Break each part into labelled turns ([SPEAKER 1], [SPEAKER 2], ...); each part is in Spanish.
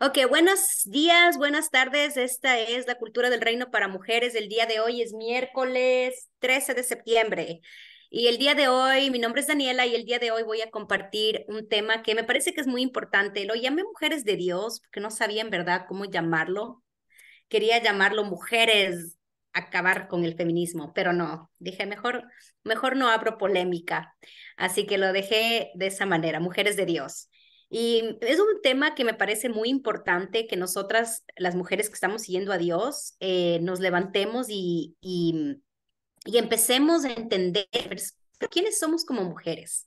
[SPEAKER 1] Ok, buenos días, buenas tardes. Esta es la cultura del reino para mujeres. El día de hoy es miércoles 13 de septiembre. Y el día de hoy, mi nombre es Daniela y el día de hoy voy a compartir un tema que me parece que es muy importante. Lo llamé Mujeres de Dios porque no sabía en verdad cómo llamarlo. Quería llamarlo Mujeres acabar con el feminismo, pero no, dije mejor mejor no abro polémica. Así que lo dejé de esa manera, Mujeres de Dios. Y es un tema que me parece muy importante que nosotras, las mujeres que estamos siguiendo a Dios, eh, nos levantemos y, empecemos a entender quiénes somos como mujeres.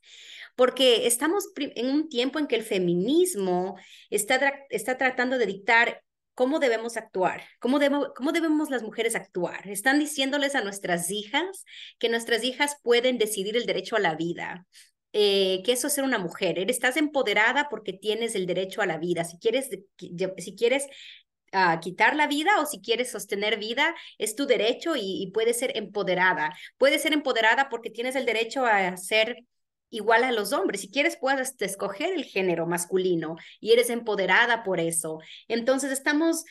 [SPEAKER 1] Porque estamos en un tiempo en que el feminismo está, está tratando de dictar cómo debemos actuar, cómo debemos las mujeres actuar. Están diciéndoles a nuestras hijas que nuestras hijas pueden decidir el derecho a la vida, eh, que eso es ser una mujer. Estás empoderada porque tienes el derecho a la vida. Si quieres, si quieres ah, quitar la vida o si quieres sostener vida, es tu derecho y, puedes ser empoderada. Puedes ser empoderada porque tienes el derecho a ser igual a los hombres. Si quieres, puedes escoger el género masculino y eres empoderada por eso. Entonces, estamos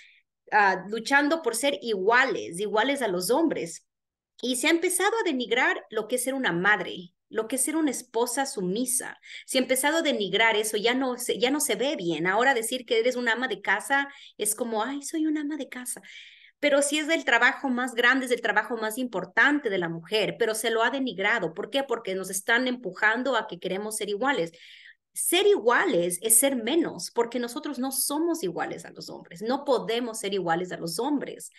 [SPEAKER 1] ah, luchando por ser iguales, iguales a los hombres. Y se ha empezado a denigrar lo que es ser una madre, lo que es ser una esposa sumisa. Si he empezado a denigrar eso, ya no, se, ya no se ve bien. Ahora decir que eres una ama de casa es como, ay, soy una ama de casa. Pero si es del trabajo más grande, es del trabajo más importante de la mujer, pero se lo ha denigrado. ¿Por qué? Porque nos están empujando a que queremos ser iguales. Ser iguales es ser menos, porque nosotros no somos iguales a los hombres, no podemos ser iguales a los hombres.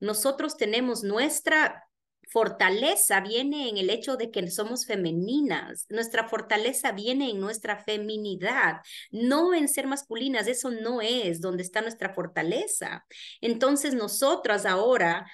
[SPEAKER 1] Nosotros tenemos nuestra fortaleza viene en el hecho de que somos femeninas, nuestra fortaleza viene en nuestra feminidad, no en ser masculinas, eso no es donde está nuestra fortaleza. Entonces nosotras ahora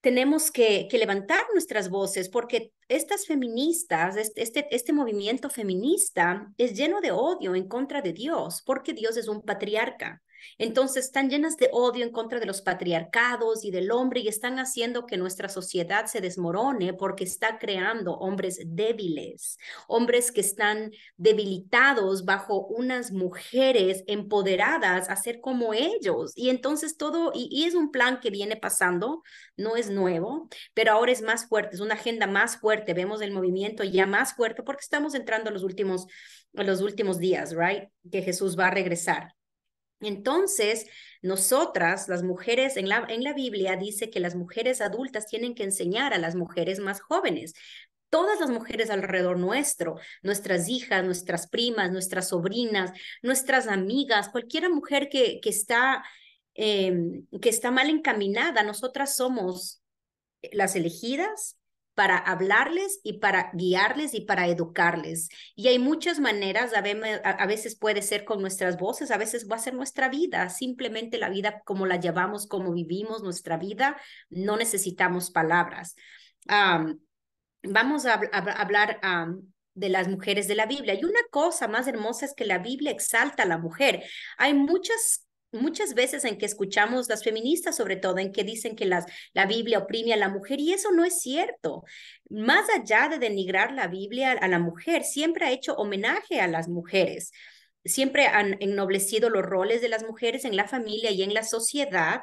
[SPEAKER 1] tenemos que, levantar nuestras voces porque estas feministas, este, este, este movimiento feminista es lleno de odio en contra de Dios, porque Dios es un patriarca. Entonces están llenas de odio en contra de los patriarcados y del hombre y están haciendo que nuestra sociedad se desmorone porque está creando hombres débiles, hombres que están debilitados bajo unas mujeres empoderadas a ser como ellos. Y entonces todo, y, es un plan que viene pasando, no es nuevo, pero ahora es más fuerte, es una agenda más fuerte, vemos el movimiento ya más fuerte porque estamos entrando a los últimos, los últimos días, ¿right? Que Jesús va a regresar. Entonces, nosotras, las mujeres, en la, Biblia dice que las mujeres adultas tienen que enseñar a las mujeres más jóvenes, todas las mujeres alrededor nuestro, nuestras hijas, nuestras primas, nuestras sobrinas, nuestras amigas, cualquier mujer que, que, está, em, que está mal encaminada, nosotras somos las elegidas para hablarles y para guiarles y para educarles. Y hay muchas maneras, a veces puede ser con nuestras voces, a veces va a ser nuestra vida, simplemente la vida como la llevamos, como vivimos nuestra vida, no necesitamos palabras. vamos a, hablar de las mujeres de la Biblia. Y una cosa más hermosa es que la Biblia exalta a la mujer. Hay muchas muchas veces en que escuchamos las feministas, sobre todo, en que dicen que las, la Biblia oprime a la mujer, y eso no es cierto. Más allá de denigrar la Biblia a la mujer, siempre ha hecho homenaje a las mujeres. Siempre han ennoblecido los roles de las mujeres en la familia y en la sociedad.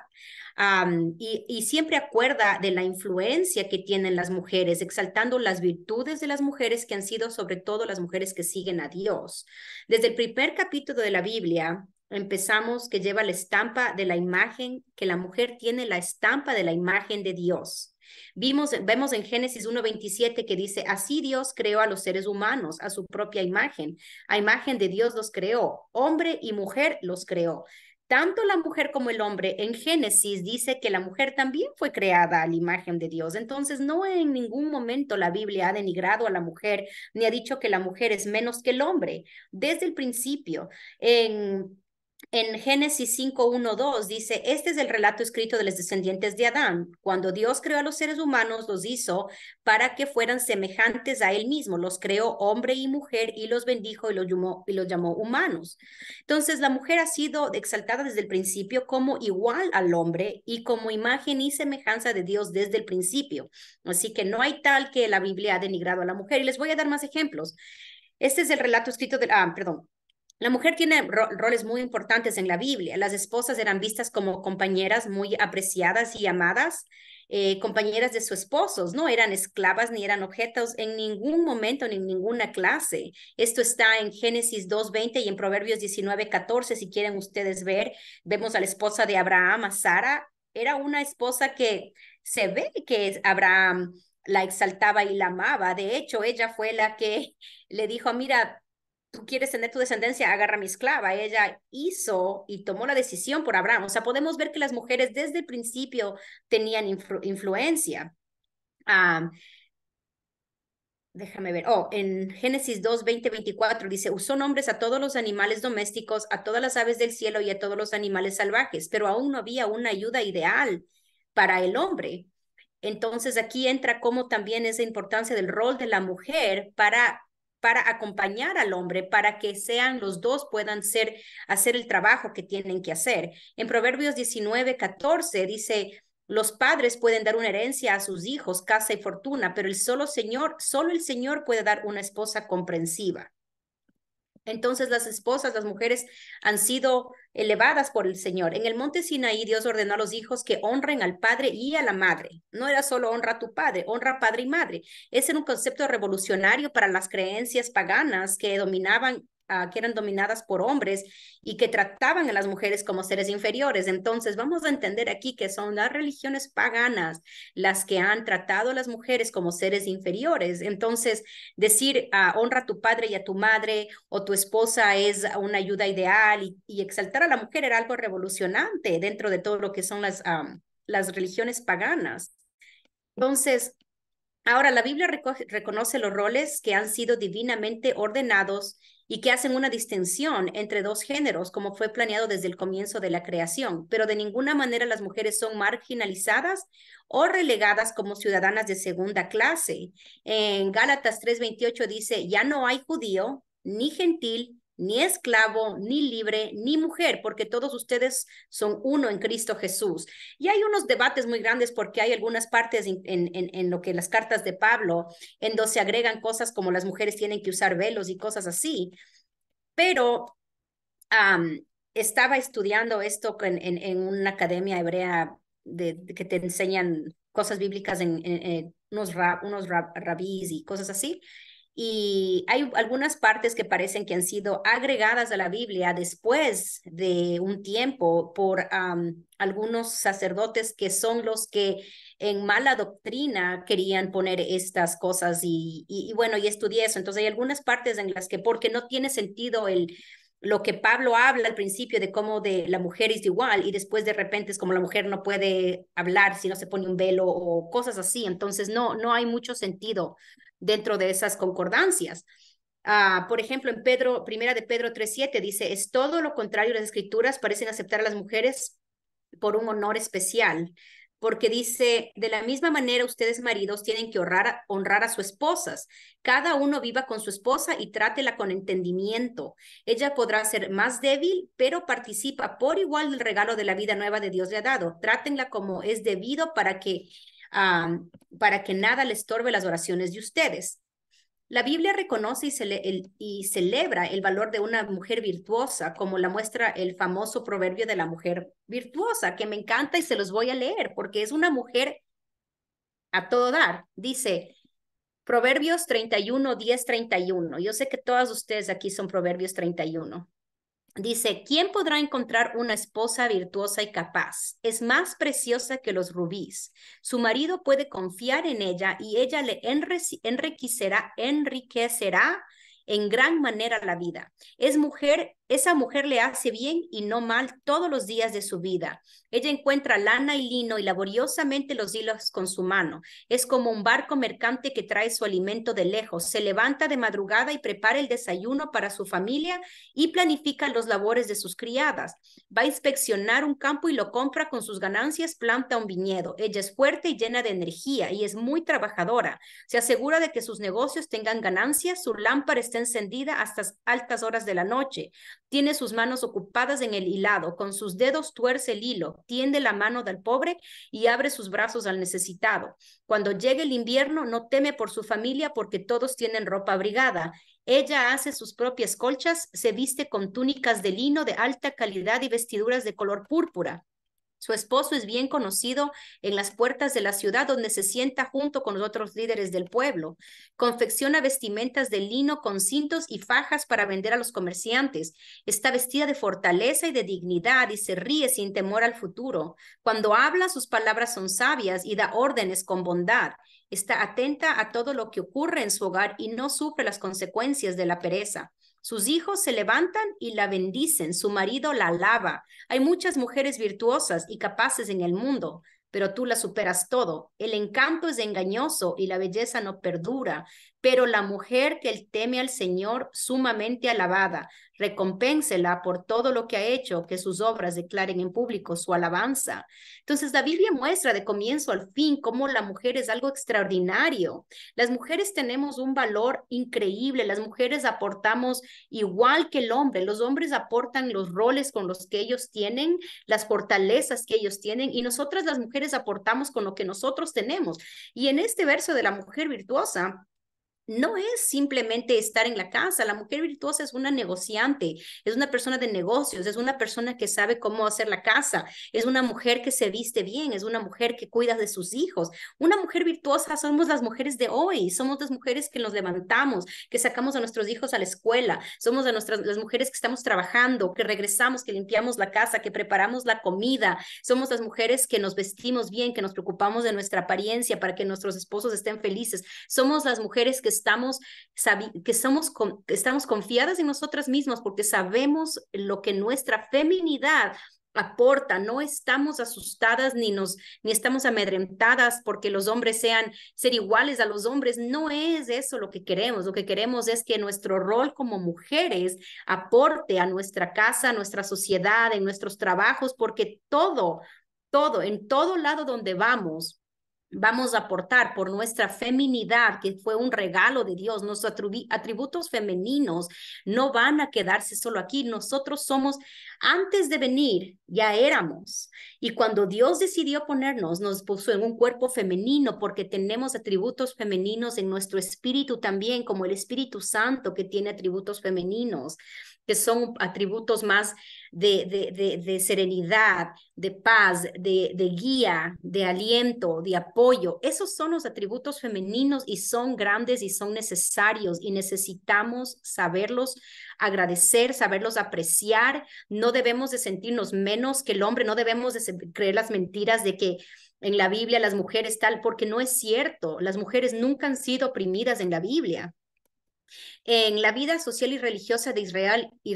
[SPEAKER 1] y, siempre acuerda de la influencia que tienen las mujeres, exaltando las virtudes de las mujeres que han sido sobre todo las mujeres que siguen a Dios. Desde el primer capítulo de la Biblia, empezamos que lleva la estampa de la imagen, que la mujer tiene la estampa de la imagen de Dios. Vimos, vemos en Génesis 1.27 que dice, así Dios creó a los seres humanos a su propia imagen, a imagen de Dios los creó, hombre y mujer los creó. Tanto la mujer como el hombre en Génesis dice que la mujer también fue creada a la imagen de Dios. Entonces, no en ningún momento la Biblia ha denigrado a la mujer ni ha dicho que la mujer es menos que el hombre. Desde el principio, en en Génesis 5.1.2 dice, este es el relato escrito de los descendientes de Adán. Cuando Dios creó a los seres humanos, los hizo para que fueran semejantes a Él mismo. Los creó hombre y mujer y los bendijo y los llamó, humanos. Entonces, la mujer ha sido exaltada desde el principio como igual al hombre y como imagen y semejanza de Dios desde el principio. Así que no hay tal que la Biblia ha denigrado a la mujer. Y les voy a dar más ejemplos. Este es el relato escrito de, ah, perdón, la mujer tiene roles muy importantes en la Biblia. Las esposas eran vistas como compañeras muy apreciadas y amadas, eh, compañeras de sus esposos, no eran esclavas ni eran objetos en ningún momento ni en ninguna clase. Esto está en Génesis 2.20 y en Proverbios 19.14, si quieren ustedes ver, vemos a la esposa de Abraham, a Sara. Era una esposa que se ve que Abraham la exaltaba y la amaba. De hecho, ella fue la que le dijo, mira, tú quieres tener tu descendencia, agarra a mi esclava. Ella hizo y tomó la decisión por Abraham. O sea, podemos ver que las mujeres desde el principio tenían influencia. Ah, déjame ver, oh, en Génesis 2, 20, 24 dice, usó nombres a todos los animales domésticos, a todas las aves del cielo y a todos los animales salvajes, pero aún no había una ayuda ideal para el hombre. Entonces aquí entra como también esa importancia del rol de la mujer para para acompañar al hombre, para que sean los dos puedan ser, hacer el trabajo que tienen que hacer. En Proverbios 19, 14 dice, los padres pueden dar una herencia a sus hijos, casa y fortuna, pero el solo Señor, solo el Señor puede dar una esposa comprensiva. Entonces las esposas, las mujeres han sido elevadas por el Señor. En el monte Sinaí Dios ordenó a los hijos que honren al padre y a la madre. No era solo honra a tu padre, honra a padre y madre. Ese era un concepto revolucionario para las creencias paganas que dominaban Ah, que eran dominadas por hombres y que trataban a las mujeres como seres inferiores. Entonces, vamos a entender aquí que son las religiones paganas las que han tratado a las mujeres como seres inferiores. Entonces, decir ah, honra a tu padre y a tu madre o tu esposa es una ayuda ideal y, exaltar a la mujer era algo revolucionante dentro de todo lo que son las, las religiones paganas. Entonces, Ahora, la Biblia reconoce los roles que han sido divinamente ordenados y que hacen una distinción entre dos géneros como fue planeado desde el comienzo de la creación, pero de ninguna manera las mujeres son marginalizadas o relegadas como ciudadanas de segunda clase. En Gálatas 3:28 dice, ya no hay judío, ni gentil, ni esclavo, ni libre, ni mujer, porque todos ustedes son uno en Cristo Jesús. Y hay unos debates muy grandes porque hay algunas partes en, en, lo que las cartas de Pablo, en donde se agregan cosas como las mujeres tienen que usar velos y cosas así. Pero estaba estudiando esto en, una academia hebrea de, que te enseñan cosas bíblicas en, unos, unos y cosas así. Y hay algunas partes que parecen que han sido agregadas a la Biblia después de un tiempo por algunos sacerdotes que son los que en mala doctrina querían poner estas cosas y, bueno, y estudié eso. Entonces hay algunas partes en las que porque no tiene sentido el, lo que Pablo habla al principio de cómo de la mujer es igual y después de repente es como la mujer no puede hablar si no se pone un velo o cosas así. Entonces no, no hay mucho sentido dentro de esas concordancias. Ah, por ejemplo, en Pedro, primera de Pedro 3.7 dice, es todo lo contrario, las escrituras parecen aceptar a las mujeres por un honor especial, porque dice, de la misma manera ustedes maridos tienen que honrar, honrar a sus esposas. Cada uno viva con su esposa y trátela con entendimiento. Ella podrá ser más débil, pero participa por igual del regalo de la vida nueva de Dios le ha dado. Trátenla como es debido para que para que nada le estorbe las oraciones de ustedes. La Biblia reconoce y, y, celebra el valor de una mujer virtuosa, como la muestra el famoso proverbio de la mujer virtuosa, que me encanta y se los voy a leer, porque es una mujer a todo dar. Dice, Proverbios 31, 10, 31. Yo sé que todas ustedes aquí son Proverbios 31. Dice, ¿quién podrá encontrar una esposa virtuosa y capaz? Es más preciosa que los rubíes. Su marido puede confiar en ella y ella le enriquecerá, enriquecerá en gran manera la vida. Es mujer esa mujer le hace bien y no mal todos los días de su vida. Ella encuentra lana y lino y laboriosamente los hilos con su mano. Es como un barco mercante que trae su alimento de lejos. Se levanta de madrugada y prepara el desayuno para su familia y planifica los labores de sus criadas. Va a inspeccionar un campo y lo compra con sus ganancias, planta un viñedo. Ella es fuerte y llena de energía y es muy trabajadora. Se asegura de que sus negocios tengan ganancias, su lámpara está encendida hasta altas horas de la noche tiene sus manos ocupadas en el hilado, con sus dedos tuerce el hilo, tiende la mano del pobre y abre sus brazos al necesitado. Cuando llegue el invierno, no teme por su familia porque todos tienen ropa abrigada. Ella hace sus propias colchas, se viste con túnicas de lino de alta calidad y vestiduras de color púrpura. Su esposo es bien conocido en las puertas de la ciudad donde se sienta junto con los otros líderes del pueblo. Confecciona vestimentas de lino con cintos y fajas para vender a los comerciantes. Está vestida de fortaleza y de dignidad y se ríe sin temor al futuro. Cuando habla, sus palabras son sabias y da órdenes con bondad. Está atenta a todo lo que ocurre en su hogar y no sufre las consecuencias de la pereza. Sus hijos se levantan y la bendicen, su marido la alaba. Hay muchas mujeres virtuosas y capaces en el mundo, pero tú la superas todo. El encanto es engañoso y la belleza no perdura pero la mujer que él teme al Señor, sumamente alabada, recompénsela por todo lo que ha hecho, que sus obras declaren en público su alabanza. Entonces, la Biblia muestra de comienzo al fin cómo la mujer es algo extraordinario. Las mujeres tenemos un valor increíble, las mujeres aportamos igual que el hombre, los hombres aportan los roles con los que ellos tienen, las fortalezas que ellos tienen, y nosotras las mujeres aportamos con lo que nosotros tenemos. Y en este verso de la mujer virtuosa, no es simplemente estar en la casa. La mujer virtuosa es una negociante, es una persona de negocios, es una persona que sabe cómo hacer la casa, es una mujer que se viste bien, es una mujer que cuida de sus hijos. Una mujer virtuosa somos las mujeres de hoy, somos las mujeres que nos levantamos, que sacamos a nuestros hijos a la escuela, somos las mujeres que estamos trabajando, que regresamos, que limpiamos la casa, que preparamos la comida, somos las mujeres que nos vestimos bien, que nos preocupamos de nuestra apariencia para que nuestros esposos estén felices, somos las mujeres que estamos, que somos estamos confiadas en nosotras mismas porque sabemos lo que nuestra feminidad aporta, no estamos asustadas ni nos ni estamos amedrentadas porque los hombres sean ser iguales a los hombres, no es eso lo que queremos, lo que queremos es que nuestro rol como mujeres aporte a nuestra casa, a nuestra sociedad, en nuestros trabajos, porque todo, todo, en todo lado donde vamos, vamos a aportar por nuestra feminidad, que fue un regalo de Dios, nuestros atributos femeninos no van a quedarse solo aquí. Nosotros somos, antes de venir, ya éramos. Y cuando Dios decidió ponernos, nos puso en un cuerpo femenino porque tenemos atributos femeninos en nuestro espíritu también, como el Espíritu Santo que tiene atributos femeninos que son atributos más de, de, serenidad, de paz, de, guía, de aliento, de apoyo. Esos son los atributos femeninos y son grandes y son necesarios y necesitamos saberlos agradecer, saberlos apreciar. No debemos de sentirnos menos que el hombre, no debemos de creer las mentiras de que en la Biblia las mujeres tal, porque no es cierto. Las mujeres nunca han sido oprimidas en la Biblia. En la vida social y religiosa de Israel, y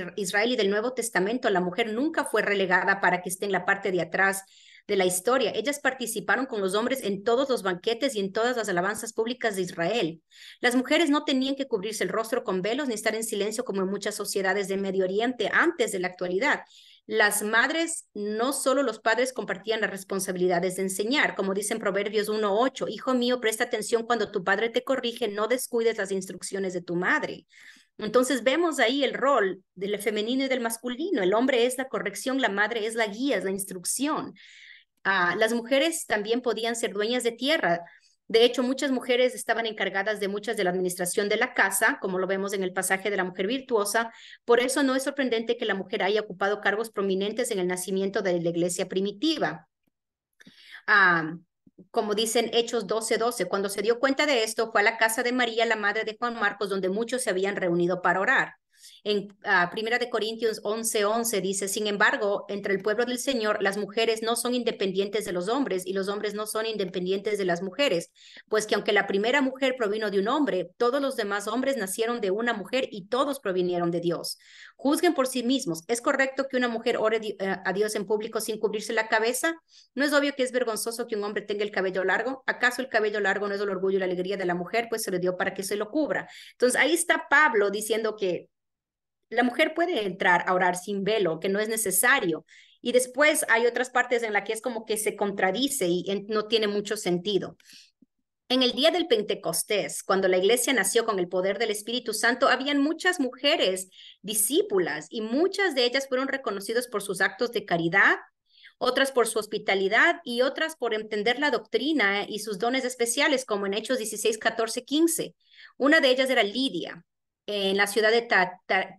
[SPEAKER 1] del Nuevo Testamento, la mujer nunca fue relegada para que esté en la parte de atrás de la historia. Ellas participaron con los hombres en todos los banquetes y en todas las alabanzas públicas de Israel. Las mujeres no tenían que cubrirse el rostro con velos ni estar en silencio como en muchas sociedades de Medio Oriente antes de la actualidad las madres, no solo los padres compartían las responsabilidades de enseñar, como dicen Proverbios 1.8, hijo mío, presta atención cuando tu padre te corrige, no descuides las instrucciones de tu madre. Entonces vemos ahí el rol del femenino y del masculino. El hombre es la corrección, la madre es la guía, es la instrucción. Ah, las mujeres también podían ser dueñas de tierra, de hecho, muchas mujeres estaban encargadas de muchas de la administración de la casa, como lo vemos en el pasaje de la mujer virtuosa. Por eso no es sorprendente que la mujer haya ocupado cargos prominentes en el nacimiento de la iglesia primitiva. como dicen Hechos 12:12, cuando se dio cuenta de esto, fue a la casa de María, la madre de Juan Marcos, donde muchos se habían reunido para orar. En ah, Primera de Corintios 11:11 11 dice, sin embargo, entre el pueblo del Señor, las mujeres no son independientes de los hombres y los hombres no son independientes de las mujeres, pues que aunque la primera mujer provino de un hombre, todos los demás hombres nacieron de una mujer y todos provinieron de Dios. Juzguen por sí mismos. ¿Es correcto que una mujer ore eh, a Dios en público sin cubrirse la cabeza? ¿No es obvio que es vergonzoso que un hombre tenga el cabello largo? ¿Acaso el cabello largo no es el orgullo y la alegría de la mujer? Pues se le dio para que se lo cubra. Entonces ahí está Pablo diciendo que la mujer puede entrar a orar sin velo, que no es necesario. Y después hay otras partes en las que es como que se contradice y no tiene mucho sentido. En el día del Pentecostés, cuando la iglesia nació con el poder del Espíritu Santo, habían muchas mujeres discípulas y muchas de ellas fueron reconocidas por sus actos de caridad, otras por su hospitalidad y otras por entender la doctrina y sus dones especiales, como en Hechos 16, 14, 15. Una de ellas era Lidia, en la ciudad de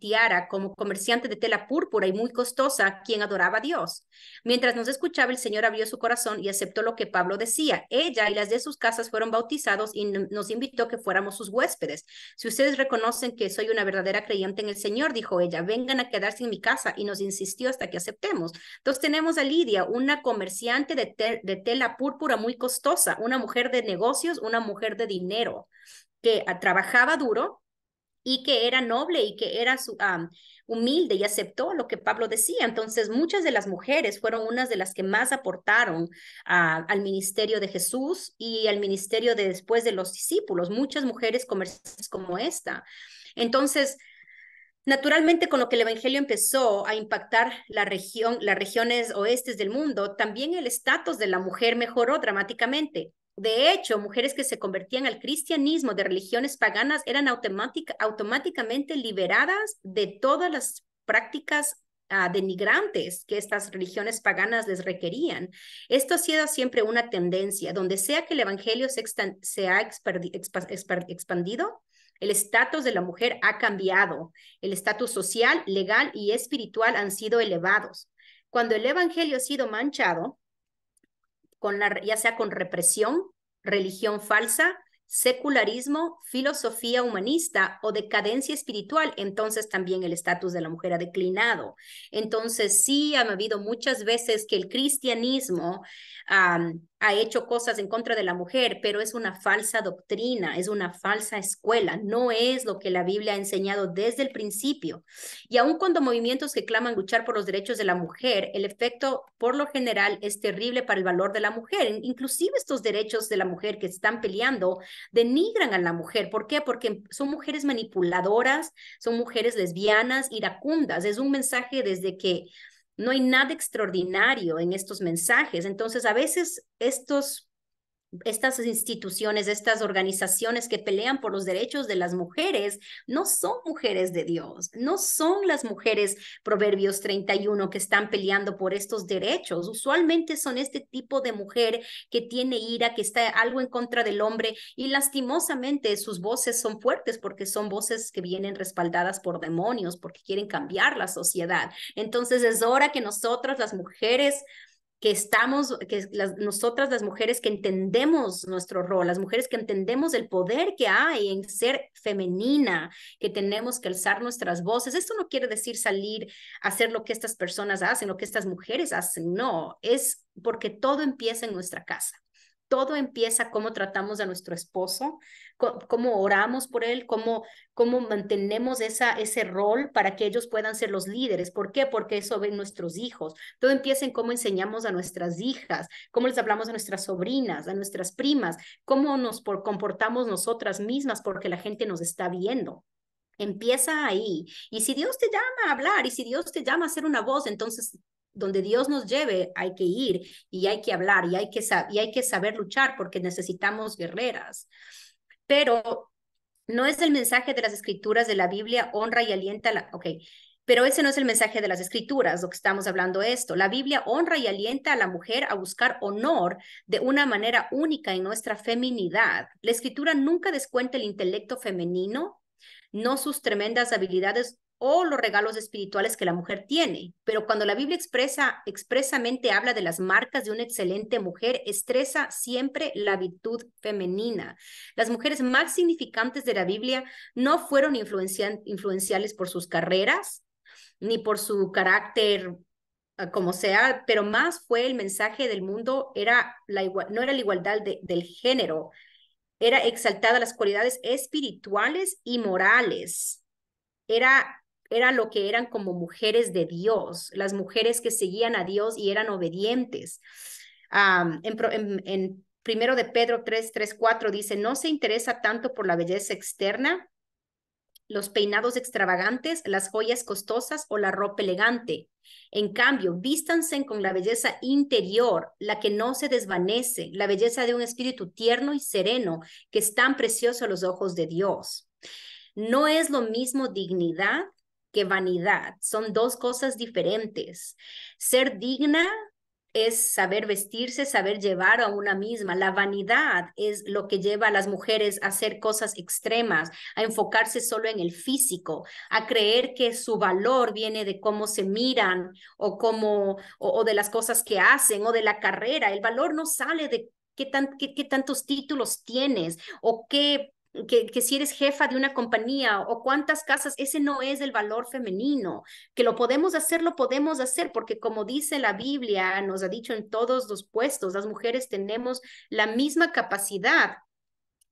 [SPEAKER 1] Tiara como comerciante de tela púrpura y muy costosa, quien adoraba a Dios. Mientras nos escuchaba, el Señor abrió su corazón y aceptó lo que Pablo decía. Ella y las de sus casas fueron bautizados y nos invitó que fuéramos sus huéspedes. Si ustedes reconocen que soy una verdadera creyente en el Señor, dijo ella, vengan a quedarse en mi casa y nos insistió hasta que aceptemos. Entonces tenemos a Lidia, una comerciante de tela púrpura muy costosa, una mujer de negocios, una mujer de dinero que ah, trabajaba duro, y que era noble y que era humilde y aceptó lo que Pablo decía. Entonces, muchas de las mujeres fueron unas de las que más aportaron al ministerio de Jesús y al ministerio de después de los discípulos, muchas mujeres comerciantes como esta. Entonces, Naturalmente, con lo que el Evangelio empezó a impactar la región, las regiones oestes del mundo, también el estatus de la mujer mejoró dramáticamente. De hecho, mujeres que se convertían al cristianismo de religiones paganas eran automáticamente liberadas de todas las prácticas ah, denigrantes que estas religiones paganas les requerían. Esto ha sido siempre una tendencia, donde sea que el Evangelio se ha expandido, el estatus de la mujer ha cambiado, el estatus social, legal y espiritual han sido elevados. Cuando el Evangelio ha sido manchado, con ya sea con represión, religión falsa, secularismo, filosofía humanista o decadencia espiritual, entonces también el estatus de la mujer ha declinado. Entonces sí, ha habido muchas veces que el cristianismo ha hecho cosas en contra de la mujer, pero es una falsa doctrina, es una falsa escuela, no es lo que la Biblia ha enseñado desde el principio. Y aun cuando movimientos que claman luchar por los derechos de la mujer, el efecto por lo general es terrible para el valor de la mujer. Inclusive estos derechos de la mujer que están peleando denigran a la mujer. ¿Por qué? Porque son mujeres manipuladoras, son mujeres lesbianas, iracundas. Es un mensaje desde que no hay nada extraordinario en estos mensajes. Entonces, a veces estos estas instituciones, estas organizaciones que pelean por los derechos de las mujeres, no son mujeres de Dios, no son las mujeres, Proverbios 31, que están peleando por estos derechos. Usualmente son este tipo de mujer que tiene ira, que está algo en contra del hombre y lastimosamente sus voces son fuertes porque son voces que vienen respaldadas por demonios, porque quieren cambiar la sociedad. Entonces es hora que nosotras las mujeres que estamos, que nosotras las mujeres que entendemos nuestro rol, las mujeres que entendemos el poder que hay en ser femenina, que tenemos que alzar nuestras voces. Esto no quiere decir salir a hacer lo que estas personas hacen, lo que estas mujeres hacen, no, es porque todo empieza en nuestra casa todo empieza cómo tratamos a nuestro esposo, cómo oramos por él, cómo, cómo mantenemos esa, ese rol para que ellos puedan ser los líderes. ¿Por qué? Porque eso ven nuestros hijos. Todo empieza en cómo enseñamos a nuestras hijas, cómo les hablamos a nuestras sobrinas, a nuestras primas, cómo nos comportamos nosotras mismas porque la gente nos está viendo. Empieza ahí. Y si Dios te llama a hablar y si Dios te llama a ser una voz, entonces donde Dios nos lleve hay que ir y hay que hablar y hay que, y hay que saber luchar porque necesitamos guerreras. Pero no es el mensaje de las escrituras de la Biblia, honra y alienta la... Ok, pero ese no es el mensaje de las escrituras, lo que estamos hablando esto. La Biblia honra y alienta a la mujer a buscar honor de una manera única en nuestra feminidad. La escritura nunca descuenta el intelecto femenino, no sus tremendas habilidades o los regalos espirituales que la mujer tiene. Pero cuando la Biblia expresa, expresamente habla de las marcas de una excelente mujer, estresa siempre la virtud femenina. Las mujeres más significantes de la Biblia no fueron influenciales por sus carreras ni por su carácter ah, como sea, pero más fue el mensaje del mundo, era la no era la igualdad del género, era exaltada las cualidades espirituales y morales. Era era lo que eran como mujeres de Dios, las mujeres que seguían a Dios y eran obedientes. en, primero de Pedro 3, 3, 4 dice, no se interesa tanto por la belleza externa, los peinados extravagantes, las joyas costosas o la ropa elegante. En cambio, vístanse con la belleza interior, la que no se desvanece, la belleza de un espíritu tierno y sereno, que es tan precioso a los ojos de Dios. No es lo mismo dignidad que vanidad. Son dos cosas diferentes. Ser digna es saber vestirse, saber llevar a una misma. La vanidad es lo que lleva a las mujeres a hacer cosas extremas, a enfocarse solo en el físico, a creer que su valor viene de cómo se miran o cómo o, de las cosas que hacen o de la carrera. El valor no sale de qué, qué tantos títulos tienes o qué que, si eres jefa de una compañía o cuántas casas, ese no es el valor femenino. Que lo podemos hacer, lo podemos hacer, porque como dice la Biblia, nos ha dicho en todos los puestos, las mujeres tenemos la misma capacidad.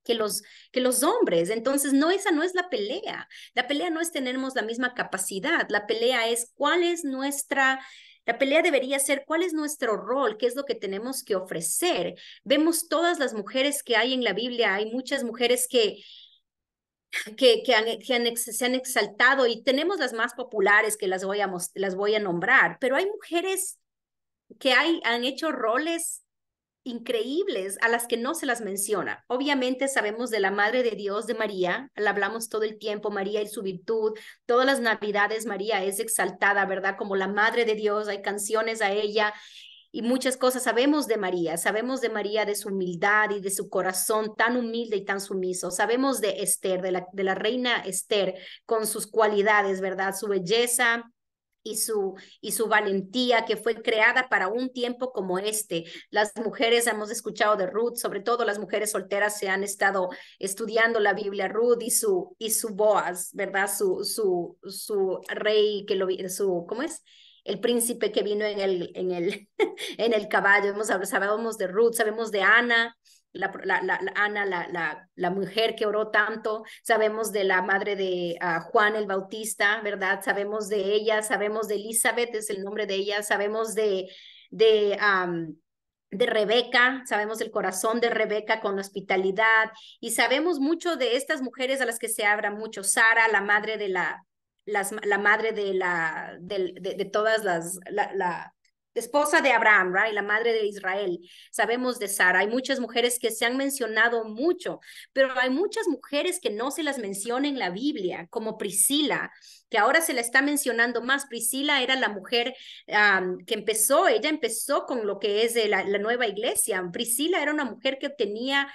[SPEAKER 1] Que los, que los hombres. Entonces, no, esa no es la pelea. La pelea no es tenemos la misma capacidad. La pelea es cuál es nuestra, la pelea debería ser cuál es nuestro rol, qué es lo que tenemos que ofrecer. Vemos todas las mujeres que hay en la Biblia, hay muchas mujeres que, que, se han exaltado y tenemos las más populares que las voy a, las voy a nombrar, pero hay mujeres que hay, han hecho roles increíbles a las que no se las menciona. Obviamente sabemos de la Madre de Dios, de María, la hablamos todo el tiempo, María y su virtud, todas las navidades María es exaltada, ¿verdad? Como la Madre de Dios, hay canciones a ella y muchas cosas sabemos de María, sabemos de María de su humildad y de su corazón tan humilde y tan sumiso, sabemos de Esther, de la, de la reina Esther, con sus cualidades, ¿verdad? Su belleza, y su, y su valentía que fue creada para un tiempo como este. Las mujeres, hemos escuchado de Ruth, sobre todo las mujeres solteras se han estado estudiando la Biblia, Ruth y su, y su Boaz, ¿verdad? Su, su, su rey, que lo, su, ¿cómo es? el príncipe que vino en el, en el, en el caballo, hemos sabemos de Ruth, sabemos de Ana, la, la, Ana, la, la, mujer que oró tanto, sabemos de la madre de ah, Juan el Bautista, ¿verdad? Sabemos de ella, sabemos de Elizabeth, es el nombre de ella, sabemos de, de, de Rebeca, sabemos del corazón de Rebeca con hospitalidad y sabemos mucho de estas mujeres a las que se abra mucho, Sara, la madre de la, las, la madre de, la, de, todas las, la esposa de Abraham, la madre de Israel. Sabemos de Sara. Hay muchas mujeres que se han mencionado mucho, pero hay muchas mujeres que no se las menciona en la Biblia, como Priscila, que ahora se la está mencionando más. Priscila era la mujer que empezó, ella empezó con lo que es la, la nueva iglesia. Priscila era una mujer que tenía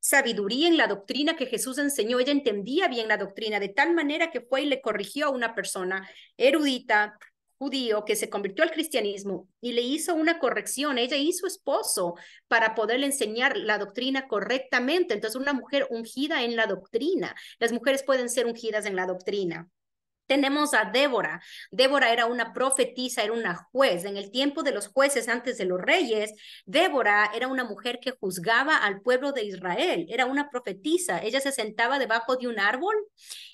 [SPEAKER 1] sabiduría en la doctrina que Jesús enseñó. Ella entendía bien la doctrina de tal manera que fue y le corrigió a una persona erudita, judío que se convirtió al cristianismo y le hizo una corrección, ella y su esposo, para poderle enseñar la doctrina correctamente. Entonces, una mujer ungida en la doctrina. Las mujeres pueden ser ungidas en la doctrina. Tenemos a Débora. Débora era una profetisa, era una juez. En el tiempo de los jueces, antes de los reyes, Débora era una mujer que juzgaba al pueblo de Israel. Era una profetisa. Ella se sentaba debajo de un árbol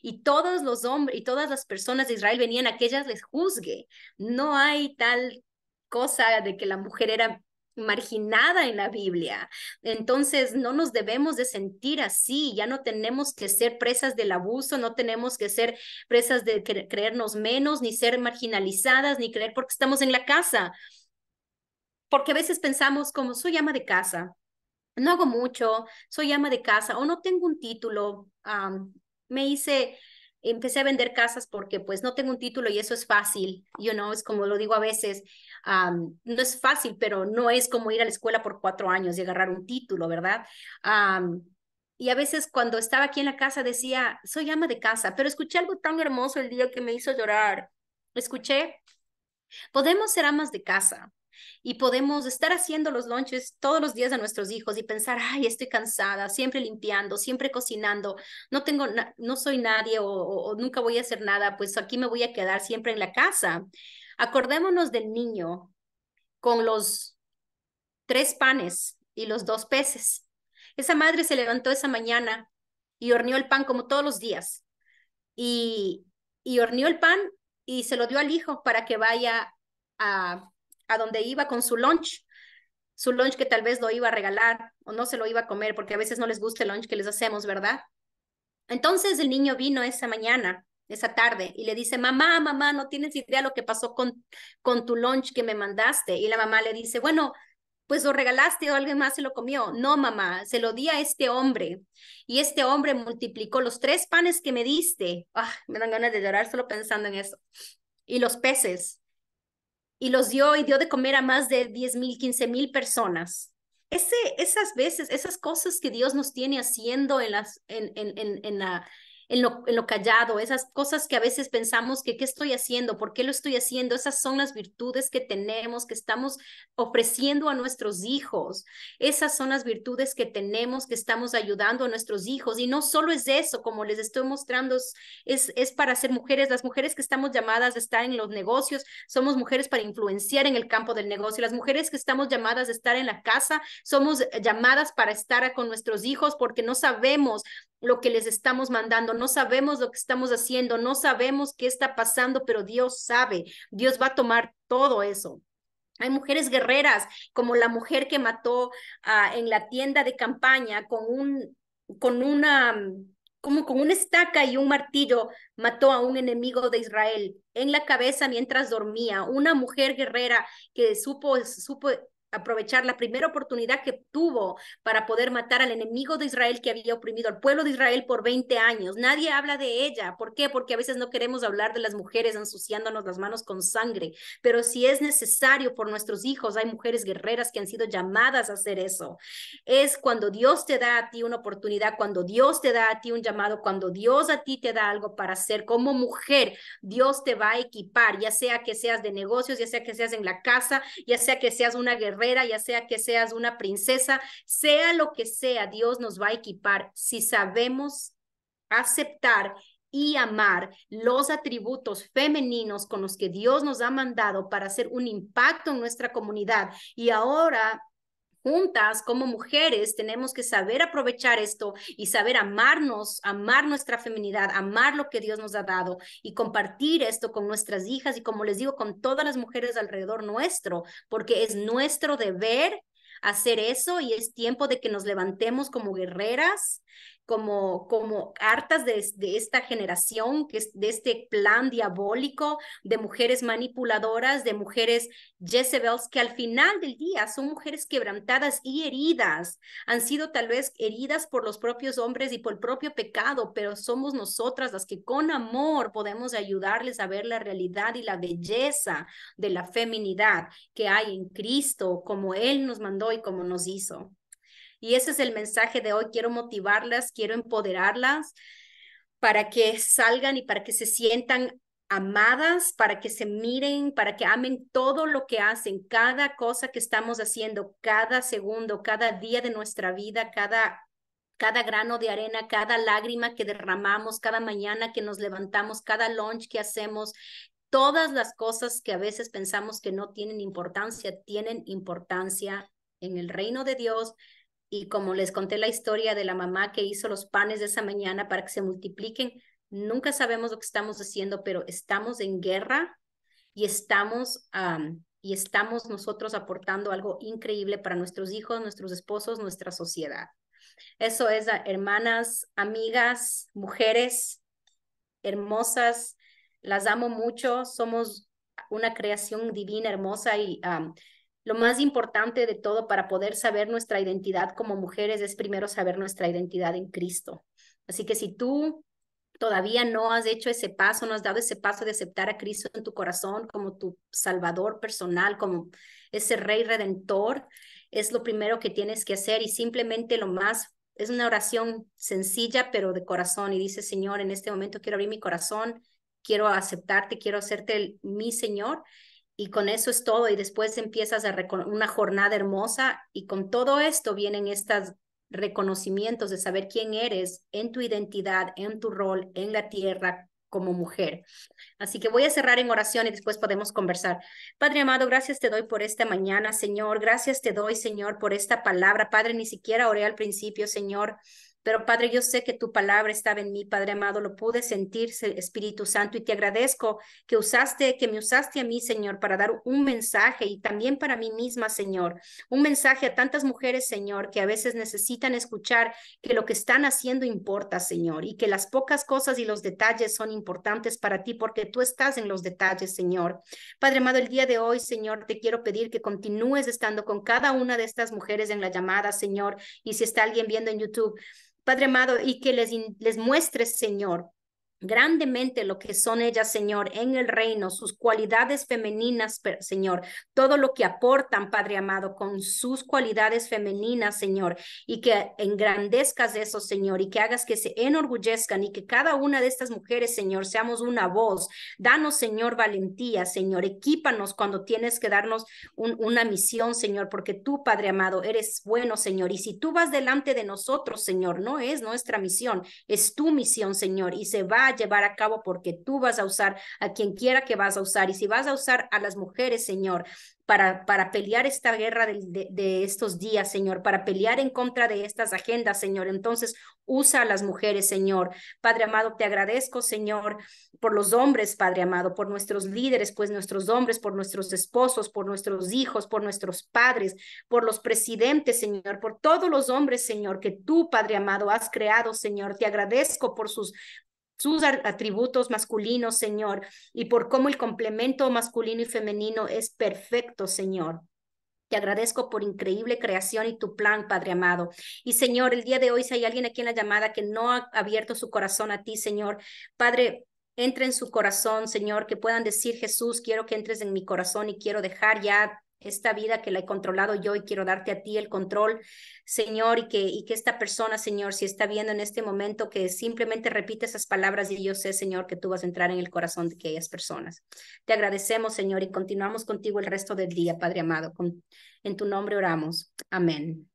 [SPEAKER 1] y todos los hombres y todas las personas de Israel venían a que ella les juzgue. No hay tal cosa de que la mujer era marginada en la Biblia. Entonces, no nos debemos de sentir así, ya no tenemos que ser presas del abuso, no tenemos que ser presas de creernos menos, ni ser marginalizadas, ni creer porque estamos en la casa. Porque a veces pensamos como soy ama de casa, no hago mucho, soy ama de casa o no tengo un título, me hice empecé a vender casas porque pues no tengo un título y eso es fácil, yo no es como lo digo a veces, no es fácil, pero no es como ir a la escuela por cuatro años y agarrar un título, ¿verdad? y a veces cuando estaba aquí en la casa decía, soy ama de casa, pero escuché algo tan hermoso el día que me hizo llorar. Escuché, podemos ser amas de casa, y podemos estar haciendo los lunches todos los días a nuestros hijos y pensar, ay, estoy cansada, siempre limpiando, siempre cocinando, no tengo, no soy nadie o, nunca voy a hacer nada, pues aquí me voy a quedar siempre en la casa. Acordémonos del niño con los tres panes y los dos peces. Esa madre se levantó esa mañana y horneó el pan como todos los días. Y, y horneó el pan y se lo dio al hijo para que vaya a, a donde iba con su lunch, su lunch que tal vez lo iba a regalar o no se lo iba a comer porque a veces no les gusta el lunch que les hacemos, ¿verdad? Entonces el niño vino esa mañana, esa tarde, y le dice, mamá, mamá, no tienes idea lo que pasó con, con tu lunch que me mandaste. Y la mamá le dice, bueno, pues lo regalaste o alguien más se lo comió. No, mamá, se lo di a este hombre. Y este hombre multiplicó los tres panes que me diste. Ah, me dan ganas de llorar solo pensando en eso. Y los peces y los dio y dio de comer a más de 10 mil, 15 mil personas. Ese, esas veces, esas cosas que Dios nos tiene haciendo en, las, en, en, en, en, la, en lo, callado, esas cosas que a veces pensamos que qué estoy haciendo, por qué lo estoy haciendo, esas son las virtudes que tenemos, que estamos ofreciendo a nuestros hijos, esas son las virtudes que tenemos, que estamos ayudando a nuestros hijos. Y no solo es eso, como les estoy mostrando, es, es para ser mujeres, las mujeres que estamos llamadas a estar en los negocios, somos mujeres para influenciar en el campo del negocio, las mujeres que estamos llamadas a estar en la casa, somos llamadas para estar con nuestros hijos porque no sabemos lo que les estamos mandando, no sabemos lo que estamos haciendo, no sabemos qué está pasando, pero Dios sabe, Dios va a tomar todo eso. Hay mujeres guerreras, como la mujer que mató ah, en la tienda de campaña con un, con una, mm, como con una estaca y un martillo, mató a un enemigo de Israel en la cabeza mientras dormía. Una mujer guerrera que supo, supo aprovechar la primera oportunidad que tuvo para poder matar al enemigo de Israel que había oprimido al pueblo de Israel por 20 años. Nadie habla de ella. ¿Por qué? Porque a veces no queremos hablar de las mujeres ensuciándonos las manos con sangre, pero si es necesario por nuestros hijos, hay mujeres guerreras que han sido llamadas a hacer eso. Es cuando Dios te da a ti una oportunidad, cuando Dios te da a ti un llamado, cuando Dios a ti te da algo para hacer como mujer, Dios te va a equipar, ya sea que seas de negocios, ya sea que seas en la casa, ya sea que seas una guerrera ya sea que seas una princesa, sea lo que sea, Dios nos va a equipar si sabemos aceptar y amar los atributos femeninos con los que Dios nos ha mandado para hacer un impacto en nuestra comunidad. Y ahora juntas como mujeres tenemos que saber aprovechar esto y saber amarnos, amar nuestra feminidad, amar lo que Dios nos ha dado y compartir esto con nuestras hijas y como les digo, con todas las mujeres alrededor nuestro, porque es nuestro deber hacer eso y es tiempo de que nos levantemos como guerreras como, como hartas de, esta generación, que de este plan diabólico de mujeres manipuladoras, de mujeres Jezebels, que al final del día son mujeres quebrantadas y heridas. Han sido tal vez heridas por los propios hombres y por el propio pecado, pero somos nosotras las que con amor podemos ayudarles a ver la realidad y la belleza de la feminidad que hay en Cristo, como Él nos mandó y como nos hizo. Y ese es el mensaje de hoy. Quiero motivarlas, quiero empoderarlas para que salgan y para que se sientan amadas, para que se miren, para que amen todo lo que hacen, cada cosa que estamos haciendo, cada segundo, cada día de nuestra vida, cada cada grano de arena, cada lágrima que derramamos, cada mañana que nos levantamos, cada lunch que hacemos, todas las cosas que a veces pensamos que no tienen importancia, tienen importancia en el reino de Dios, y como les conté la historia de la mamá que hizo los panes de esa mañana para que se multipliquen, nunca sabemos lo que estamos haciendo, pero estamos en guerra y estamos, y estamos nosotros aportando algo increíble para nuestros hijos, nuestros esposos, nuestra sociedad. Eso es, ah, hermanas, amigas, mujeres hermosas, las amo mucho, somos una creación divina, hermosa y lo más importante de todo para poder saber nuestra identidad como mujeres es primero saber nuestra identidad en Cristo. Así que si tú todavía no has hecho ese paso, no has dado ese paso de aceptar a Cristo en tu corazón como tu Salvador personal, como ese Rey Redentor, es lo primero que tienes que hacer y simplemente lo más, es una oración sencilla pero de corazón y dice, Señor, en este momento quiero abrir mi corazón, quiero aceptarte, quiero hacerte mi Señor y con eso es todo. Y después empiezas a una jornada hermosa y con todo esto vienen estos reconocimientos de saber quién eres en tu identidad, en tu rol, en la tierra como mujer. Así que voy a cerrar en oración y después podemos conversar. Padre amado, gracias te doy por esta mañana, Señor. Gracias te doy, Señor, por esta palabra. Padre, ni siquiera oré al principio, Señor pero Padre, yo sé que tu palabra estaba en mí, Padre amado, lo pude sentir, Espíritu Santo, y te agradezco que usaste, que me usaste a mí, Señor, para dar un mensaje y también para mí misma, Señor, un mensaje a tantas mujeres, Señor, que a veces necesitan escuchar que lo que están haciendo importa, Señor, y que las pocas cosas y los detalles son importantes para ti porque tú estás en los detalles, Señor. Padre amado, el día de hoy, Señor, te quiero pedir que continúes estando con cada una de estas mujeres en la llamada, Señor, y si está alguien viendo en YouTube, Padre amado, y que les, les muestres, Señor, grandemente lo que son ellas, Señor, en el reino, sus cualidades femeninas, Señor, todo lo que aportan, Padre amado, con sus cualidades femeninas, Señor, y que engrandezcas eso, Señor, y que hagas que se enorgullezcan y que cada una de estas mujeres, Señor, seamos una voz. Danos, Señor, valentía, Señor, equípanos cuando tienes que darnos una misión, Señor, porque tú, Padre amado, eres bueno, Señor, y si tú vas delante de nosotros, Señor, no es nuestra misión, es tu misión, Señor, y se va llevar a cabo porque tú vas a usar a quien quiera que vas a usar. Y si vas a usar a las mujeres, Señor, para, para, pelear esta guerra de, estos días, Señor, para pelear en contra de estas agendas, Señor. Entonces, usa a las mujeres, Señor. Padre amado, te agradezco, Señor, por los hombres, Padre amado, por nuestros líderes, pues nuestros hombres, por nuestros esposos, por nuestros hijos, por nuestros padres, por los presidentes, Señor, por todos los hombres, Señor, que tú, Padre amado, has creado, Señor. Te agradezco por sus, sus atributos masculinos, Señor, y por cómo el complemento masculino y femenino es perfecto, Señor. Te agradezco por increíble creación y tu plan, Padre amado. Y Señor, el día de hoy, si hay alguien aquí en la llamada que no ha abierto su corazón a ti, Señor, Padre, entra en su corazón, Señor, que puedan decir, Jesús, quiero que entres en mi corazón y quiero dejar ya esta vida que la he controlado yo y quiero darte a ti el control, Señor, y que, y que esta persona, Señor, si está viendo en este momento, que simplemente repite esas palabras y yo sé, Señor, que tú vas a entrar en el corazón de aquellas personas. Te agradecemos, Señor, y continuamos contigo el resto del día, Padre amado. en tu nombre oramos. Amén.